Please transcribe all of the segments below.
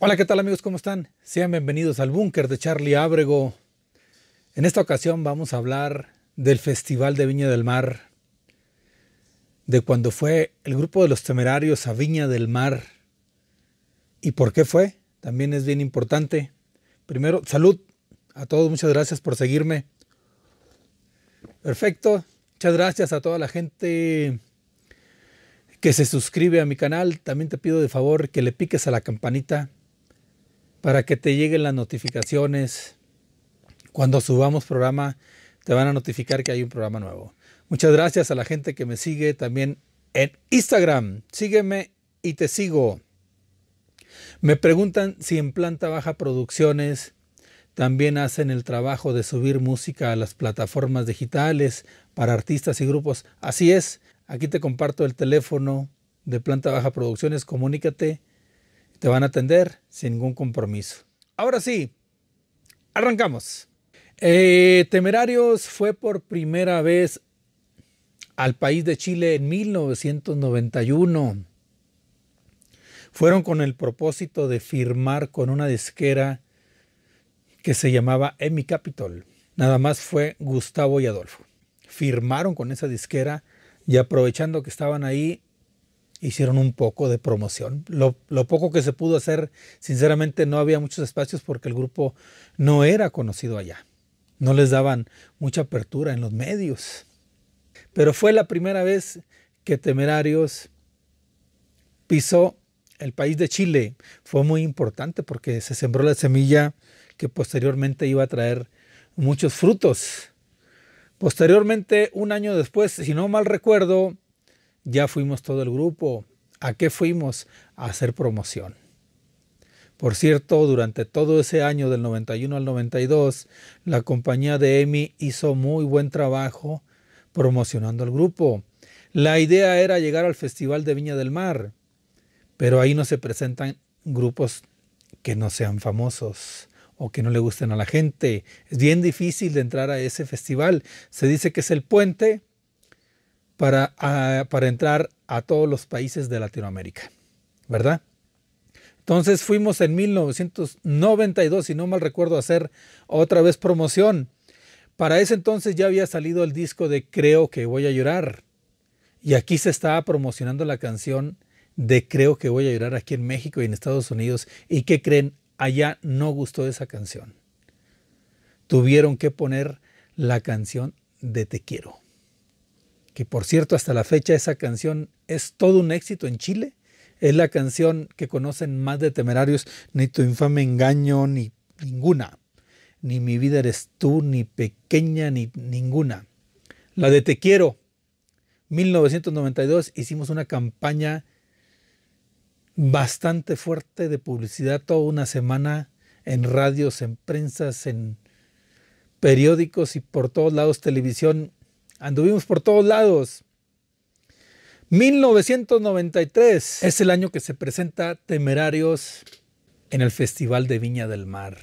Hola, ¿qué tal amigos? ¿Cómo están? Sean bienvenidos al búnker de Charlie Ábrego. En esta ocasión vamos a hablar del Festival de Viña del Mar, de cuando fue el grupo de los temerarios a Viña del Mar y por qué fue, también es bien importante. Primero, salud a todos, muchas gracias por seguirme. Perfecto, muchas gracias a toda la gente que se suscribe a mi canal. También te pido de favor que le piques a la campanita para que te lleguen las notificaciones. Cuando subamos programa, te van a notificar que hay un programa nuevo. Muchas gracias a la gente que me sigue también en Instagram. Sígueme y te sigo. Me preguntan si en Planta Baja Producciones también hacen el trabajo de subir música a las plataformas digitales para artistas y grupos. Así es, aquí te comparto el teléfono de Planta Baja Producciones. Comunícate te van a atender sin ningún compromiso. Ahora sí, arrancamos. Eh, Temerarios fue por primera vez al país de Chile en 1991. Fueron con el propósito de firmar con una disquera que se llamaba Emi Capitol. Nada más fue Gustavo y Adolfo. Firmaron con esa disquera y aprovechando que estaban ahí, hicieron un poco de promoción. Lo, poco que se pudo hacer, sinceramente no había muchos espacios porque el grupo no era conocido allá. No les daban mucha apertura en los medios. Pero fue la primera vez que Temerarios pisó el país de Chile. Fue muy importante porque se sembró la semilla que posteriormente iba a traer muchos frutos. Posteriormente, un año después, si no mal recuerdo, ya fuimos todo el grupo. ¿A qué fuimos? A hacer promoción. Por cierto, durante todo ese año del 91 al 92, la compañía de EMI hizo muy buen trabajo promocionando al grupo. La idea era llegar al Festival de Viña del Mar, pero ahí no se presentan grupos que no sean famosos o que no le gusten a la gente. Es bien difícil de entrar a ese festival. Se dice que es el puente Ah, para, entrar a todos los países de Latinoamérica, ¿verdad? Entonces fuimos en 1992, si no mal recuerdo, a hacer otra vez promoción. Para ese entonces ya había salido el disco de Creo que voy a llorar. Y aquí se estaba promocionando la canción de Creo que voy a llorar aquí en México y en Estados Unidos. ¿Y qué creen? Allá no gustó esa canción. Tuvieron que poner la canción de Te quiero que por cierto hasta la fecha esa canción es todo un éxito en Chile. Es la canción que conocen más de temerarios, ni tu infame engaño, ni ninguna. Ni mi vida eres tú, ni pequeña, ni ninguna. La de Te quiero, 1992, hicimos una campaña bastante fuerte de publicidad toda una semana en radios, en prensas, en periódicos y por todos lados televisión Anduvimos por todos lados. 1993 es el año que se presenta Temerarios en el Festival de Viña del Mar.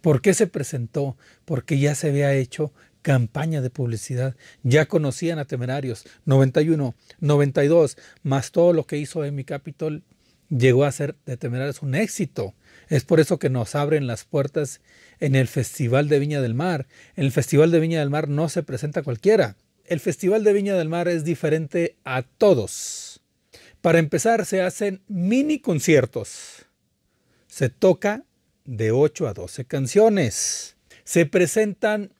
¿Por qué se presentó? Porque ya se había hecho campaña de publicidad. Ya conocían a Temerarios. 91, 92, más todo lo que hizo en mi Capitol, llegó a ser de Temerarios un éxito. Es por eso que nos abren las puertas en el Festival de Viña del Mar. En el Festival de Viña del Mar no se presenta cualquiera. El Festival de Viña del Mar es diferente a todos. Para empezar, se hacen mini conciertos. Se toca de 8 a 12 canciones. Se presentan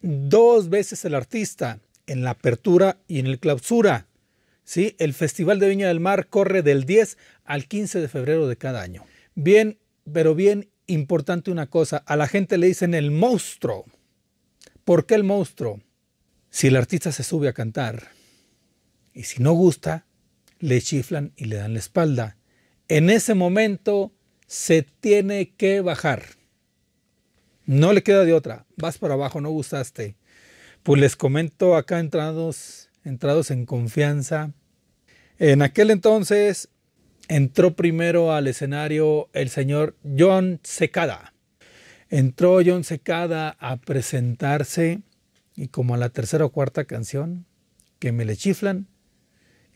dos veces el artista, en la apertura y en el clausura. ¿Sí? El Festival de Viña del Mar corre del 10 al 15 de febrero de cada año. Bien, pero bien importante una cosa, a la gente le dicen el monstruo. ¿Por qué el monstruo? Si el artista se sube a cantar y si no gusta, le chiflan y le dan la espalda. En ese momento se tiene que bajar. No le queda de otra. Vas para abajo, no gustaste. Pues les comento acá entrados, entrados en confianza. En aquel entonces entró primero al escenario el señor John Secada. Entró John Secada a presentarse y como a la tercera o cuarta canción, que me le chiflan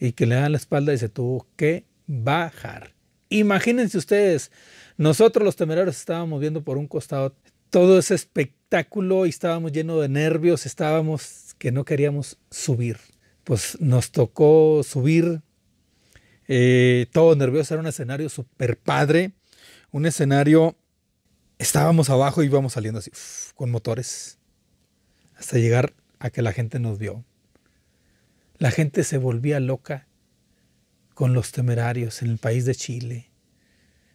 y que le dan la espalda y se tuvo que bajar. Imagínense ustedes, nosotros los temerarios estábamos viendo por un costado todo ese espectáculo y estábamos llenos de nervios, estábamos que no queríamos subir. Pues nos tocó subir eh, todo nervioso, era un escenario súper padre, un escenario, estábamos abajo y íbamos saliendo así, con motores, hasta llegar a que la gente nos vio. La gente se volvía loca con los temerarios en el país de Chile,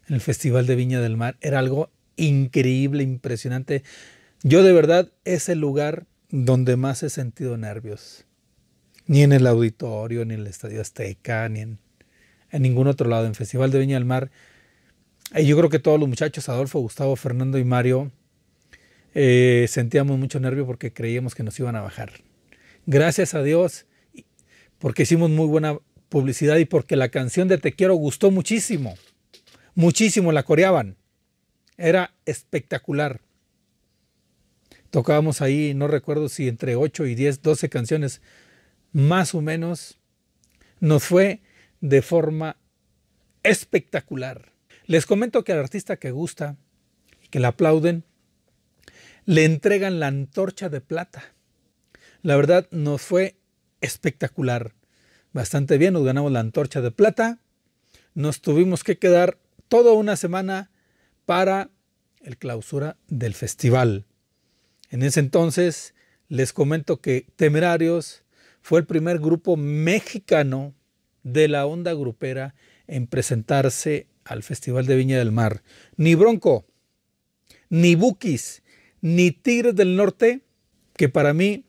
en el Festival de Viña del Mar, era algo increíble, impresionante. Yo de verdad es el lugar donde más he sentido nervios. Ni en el auditorio, ni en el Estadio Azteca, ni en en ningún otro lado, en Festival de Viña del Mar. Y yo creo que todos los muchachos, Adolfo, Gustavo, Fernando y Mario, eh, sentíamos mucho nervio porque creíamos que nos iban a bajar. Gracias a Dios, porque hicimos muy buena publicidad y porque la canción de Te Quiero gustó muchísimo. Muchísimo, la coreaban. Era espectacular. Tocábamos ahí, no recuerdo si entre 8 y 10, 12 canciones, más o menos. Nos fue de forma espectacular. Les comento que al artista que gusta y que le aplauden, le entregan la antorcha de plata. La verdad nos fue espectacular. Bastante bien, nos ganamos la antorcha de plata. Nos tuvimos que quedar toda una semana para el clausura del festival. En ese entonces les comento que Temerarios fue el primer grupo mexicano de la onda grupera en presentarse al Festival de Viña del Mar. Ni Bronco, ni Bukis, ni Tigres del Norte, que para mí,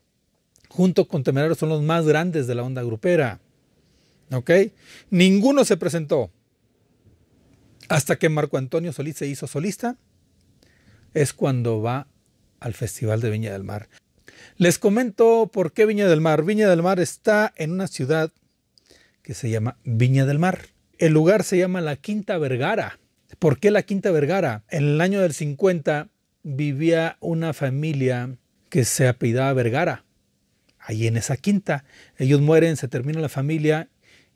junto con Temerarios, son los más grandes de la onda grupera. ¿Ok? Ninguno se presentó. Hasta que Marco Antonio Solís se hizo solista, es cuando va al Festival de Viña del Mar. Les comento por qué Viña del Mar. Viña del Mar está en una ciudad que se llama Viña del Mar. El lugar se llama la Quinta Vergara. ¿Por qué la Quinta Vergara? En el año del 50 vivía una familia que se apellidaba Vergara. Ahí en esa quinta. Ellos mueren, se termina la familia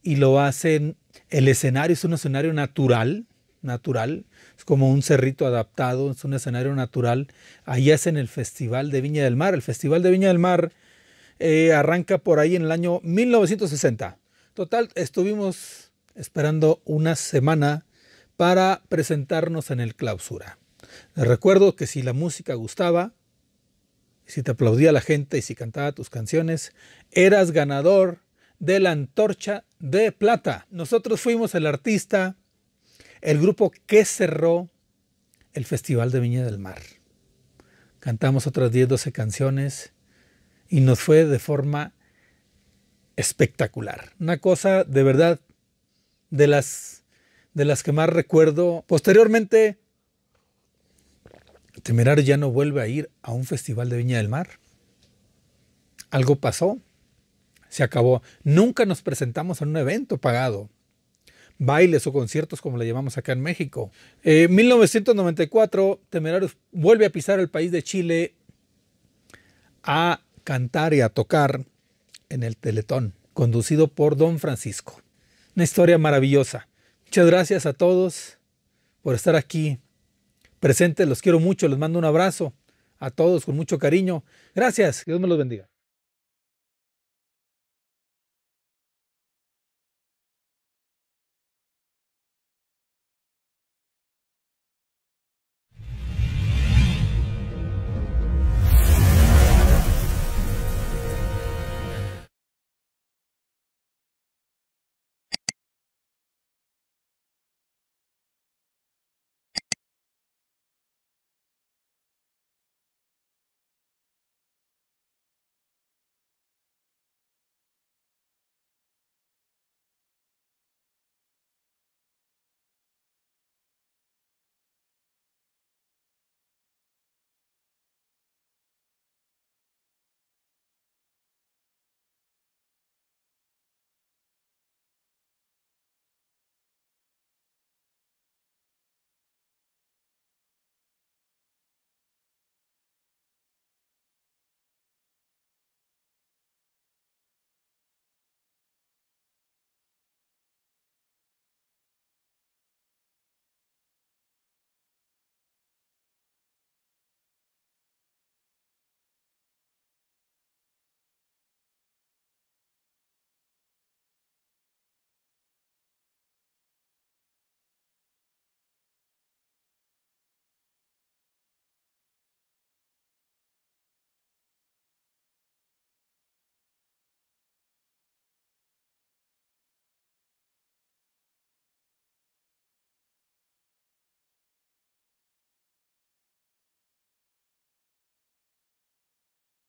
y lo hacen. El escenario es un escenario natural, natural. Es como un cerrito adaptado, es un escenario natural. Ahí hacen el Festival de Viña del Mar. El Festival de Viña del Mar eh, arranca por ahí en el año 1960. Total, estuvimos esperando una semana para presentarnos en el clausura. Les recuerdo que si la música gustaba, si te aplaudía la gente y si cantaba tus canciones, eras ganador de la antorcha de plata. Nosotros fuimos el artista, el grupo que cerró el Festival de Viña del Mar. Cantamos otras 10, 12 canciones y nos fue de forma espectacular. Una cosa de verdad de las, de las que más recuerdo. Posteriormente, Temerario ya no vuelve a ir a un festival de Viña del Mar. Algo pasó, se acabó. Nunca nos presentamos en un evento pagado. Bailes o conciertos como le llamamos acá en México. En 1994, Temerarios vuelve a pisar el país de Chile a cantar y a tocar en el Teletón, conducido por Don Francisco. Una historia maravillosa. Muchas gracias a todos por estar aquí presentes. Los quiero mucho, les mando un abrazo a todos con mucho cariño. Gracias, Dios me los bendiga.